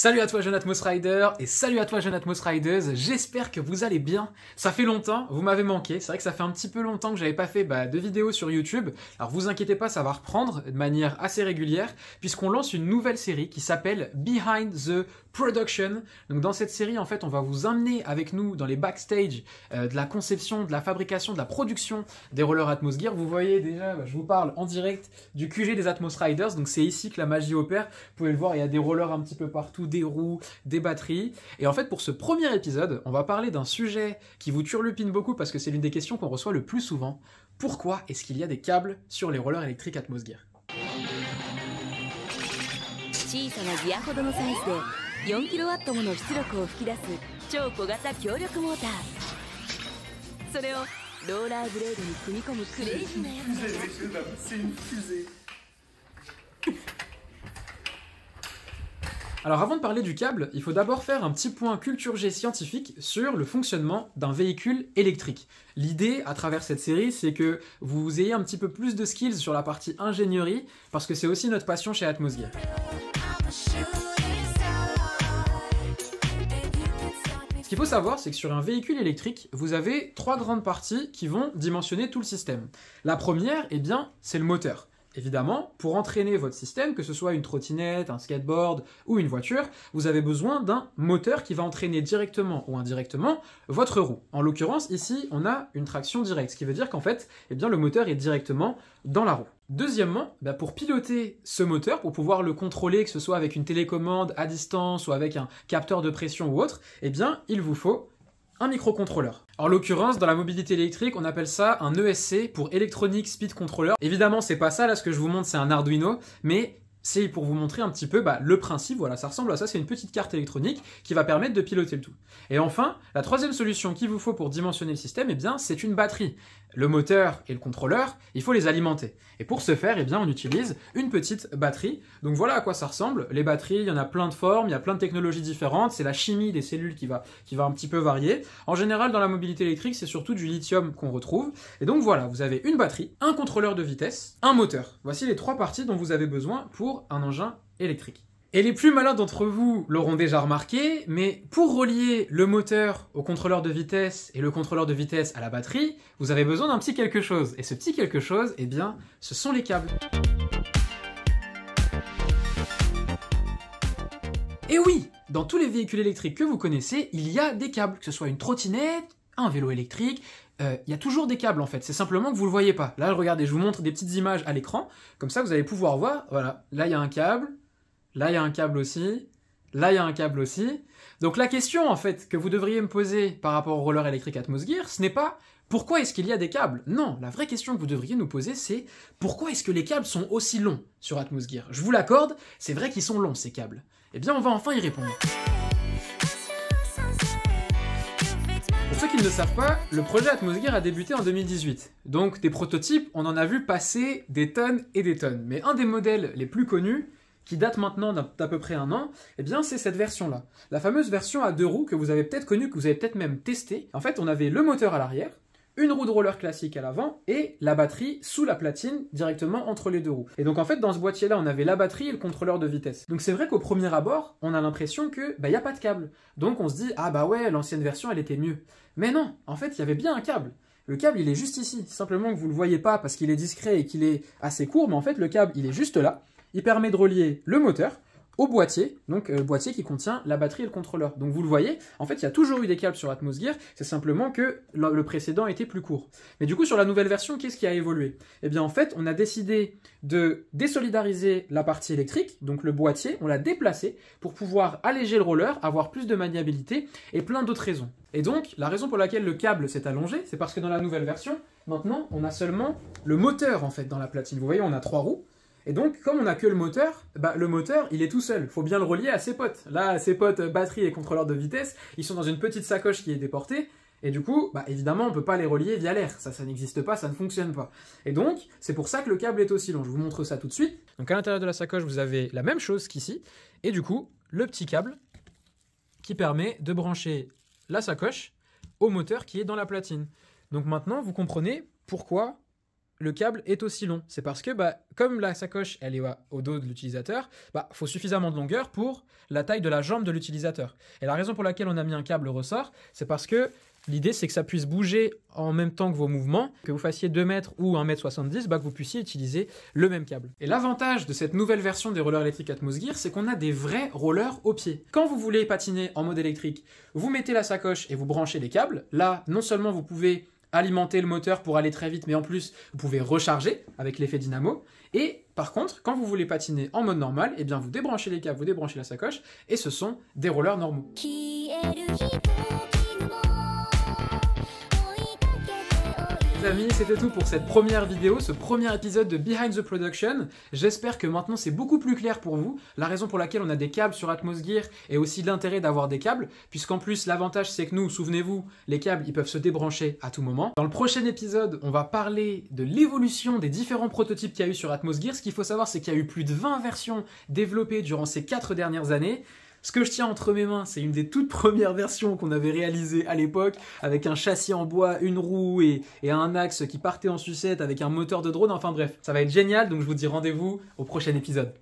Salut à toi jeune Atmos Rider et salut à toi jeune Atmos Riders, j'espère que vous allez bien. Ça fait longtemps, vous m'avez manqué, c'est vrai que ça fait un petit peu longtemps que j'avais pas fait bah, de vidéos sur YouTube. Alors vous inquiétez pas, ça va reprendre de manière assez régulière puisqu'on lance une nouvelle série qui s'appelle Behind the Production. Donc dans cette série en fait on va vous emmener avec nous dans les backstage euh, de la conception, de la fabrication, de la production des rollers Atmos Gear. Vous voyez déjà, bah, je vous parle en direct du QG des Atmos Riders, donc c'est ici que la magie opère. Vous pouvez le voir, il y a des rollers un petit peu partout des roues, des batteries. Et en fait, pour ce premier épisode, on va parler d'un sujet qui vous turlupine beaucoup parce que c'est l'une des questions qu'on reçoit le plus souvent. Pourquoi est-ce qu'il y a des câbles sur les rollers électriques Atmos Gear C'est une fusée Alors avant de parler du câble, il faut d'abord faire un petit point culture G scientifique sur le fonctionnement d'un véhicule électrique. L'idée à travers cette série, c'est que vous ayez un petit peu plus de skills sur la partie ingénierie, parce que c'est aussi notre passion chez Atmosgear. Ce qu'il faut savoir, c'est que sur un véhicule électrique, vous avez trois grandes parties qui vont dimensionner tout le système. La première, eh bien, c'est le moteur. Évidemment, pour entraîner votre système, que ce soit une trottinette, un skateboard ou une voiture, vous avez besoin d'un moteur qui va entraîner directement ou indirectement votre roue. En l'occurrence, ici, on a une traction directe, ce qui veut dire qu'en fait, eh bien, le moteur est directement dans la roue. Deuxièmement, bah, pour piloter ce moteur, pour pouvoir le contrôler, que ce soit avec une télécommande à distance ou avec un capteur de pression ou autre, eh bien, il vous faut un microcontrôleur. En l'occurrence, dans la mobilité électrique, on appelle ça un ESC pour Electronic Speed Controller. Évidemment, c'est pas ça, là, ce que je vous montre, c'est un Arduino, mais c'est pour vous montrer un petit peu bah, le principe, voilà, ça ressemble à ça, c'est une petite carte électronique qui va permettre de piloter le tout. Et enfin, la troisième solution qu'il vous faut pour dimensionner le système, eh bien, c'est une batterie. Le moteur et le contrôleur, il faut les alimenter. Et pour ce faire, eh bien, on utilise une petite batterie. Donc voilà à quoi ça ressemble. Les batteries, il y en a plein de formes, il y a plein de technologies différentes, c'est la chimie des cellules qui va, qui va un petit peu varier. En général, dans la mobilité électrique, c'est surtout du lithium qu'on retrouve. Et donc voilà, vous avez une batterie, un contrôleur de vitesse, un moteur. Voici les trois parties dont vous avez besoin pour un engin électrique. Et les plus malins d'entre vous l'auront déjà remarqué, mais pour relier le moteur au contrôleur de vitesse et le contrôleur de vitesse à la batterie, vous avez besoin d'un petit quelque chose. Et ce petit quelque chose, eh bien, ce sont les câbles. Et oui, dans tous les véhicules électriques que vous connaissez, il y a des câbles, que ce soit une trottinette, un vélo électrique. Euh, il y a toujours des câbles en fait, c'est simplement que vous le voyez pas. Là, regardez, je vous montre des petites images à l'écran, comme ça vous allez pouvoir voir, voilà, là il y a un câble, là il y a un câble aussi, là il y a un câble aussi. Donc la question en fait que vous devriez me poser par rapport au roller électrique Atmos Gear, ce n'est pas pourquoi est-ce qu'il y a des câbles Non, la vraie question que vous devriez nous poser, c'est pourquoi est-ce que les câbles sont aussi longs sur Atmos Gear Je vous l'accorde, c'est vrai qu'ils sont longs ces câbles. Eh bien, on va enfin y répondre. Pour ceux qui ne le savent pas, le projet Atmosphere a débuté en 2018. Donc des prototypes, on en a vu passer des tonnes et des tonnes. Mais un des modèles les plus connus, qui date maintenant d'à peu près un an, et eh bien c'est cette version-là. La fameuse version à deux roues que vous avez peut-être connue, que vous avez peut-être même testée. En fait, on avait le moteur à l'arrière, une roue de roller classique à l'avant et la batterie sous la platine directement entre les deux roues. Et donc en fait dans ce boîtier là on avait la batterie et le contrôleur de vitesse. Donc c'est vrai qu'au premier abord on a l'impression que bah a pas de câble. Donc on se dit ah bah ouais l'ancienne version elle était mieux. Mais non, en fait il y avait bien un câble. Le câble, il est juste ici. Simplement que vous ne le voyez pas parce qu'il est discret et qu'il est assez court, mais en fait, le câble, il est juste là. Il permet de relier le moteur au boîtier, donc le euh, boîtier qui contient la batterie et le contrôleur. Donc vous le voyez, en fait il y a toujours eu des câbles sur Atmos Gear, c'est simplement que le précédent était plus court. Mais du coup sur la nouvelle version, qu'est-ce qui a évolué Eh bien en fait on a décidé de désolidariser la partie électrique, donc le boîtier, on l'a déplacé pour pouvoir alléger le roller, avoir plus de maniabilité et plein d'autres raisons. Et donc la raison pour laquelle le câble s'est allongé, c'est parce que dans la nouvelle version, maintenant on a seulement le moteur en fait dans la platine. Vous voyez on a trois roues, et donc, comme on n'a que le moteur, bah, le moteur, il est tout seul. Il faut bien le relier à ses potes. Là, ses potes euh, batterie et contrôleur de vitesse, ils sont dans une petite sacoche qui est déportée. Et du coup, bah, évidemment, on ne peut pas les relier via l'air. Ça, ça n'existe pas, ça ne fonctionne pas. Et donc, c'est pour ça que le câble est aussi long. Je vous montre ça tout de suite. Donc, à l'intérieur de la sacoche, vous avez la même chose qu'ici. Et du coup, le petit câble qui permet de brancher la sacoche au moteur qui est dans la platine. Donc maintenant, vous comprenez pourquoi le câble est aussi long. C'est parce que, bah, comme la sacoche, elle est au dos de l'utilisateur, bah, faut suffisamment de longueur pour la taille de la jambe de l'utilisateur. Et la raison pour laquelle on a mis un câble ressort, c'est parce que l'idée, c'est que ça puisse bouger en même temps que vos mouvements, que vous fassiez 2 mètres ou 1 mètre 70, bah, que vous puissiez utiliser le même câble. Et l'avantage de cette nouvelle version des rollers électriques Atmos Gear, c'est qu'on a des vrais rollers au pied. Quand vous voulez patiner en mode électrique, vous mettez la sacoche et vous branchez les câbles. Là, non seulement vous pouvez alimenter le moteur pour aller très vite, mais en plus, vous pouvez recharger avec l'effet dynamo. Et par contre, quand vous voulez patiner en mode normal, et eh bien vous débranchez les câbles, vous débranchez la sacoche, et ce sont des rollers normaux. Les amis, c'était tout pour cette première vidéo, ce premier épisode de Behind the Production. J'espère que maintenant c'est beaucoup plus clair pour vous, la raison pour laquelle on a des câbles sur Atmos Gear et aussi l'intérêt d'avoir des câbles, puisqu'en plus l'avantage c'est que nous, souvenez-vous, les câbles ils peuvent se débrancher à tout moment. Dans le prochain épisode, on va parler de l'évolution des différents prototypes qu'il y a eu sur Atmos Gear. Ce qu'il faut savoir c'est qu'il y a eu plus de 20 versions développées durant ces 4 dernières années. Ce que je tiens entre mes mains, c'est une des toutes premières versions qu'on avait réalisées à l'époque, avec un châssis en bois, une roue et, et, un axe qui partait en sucette avec un moteur de drone. Enfin bref, ça va être génial, donc je vous dis rendez-vous au prochain épisode.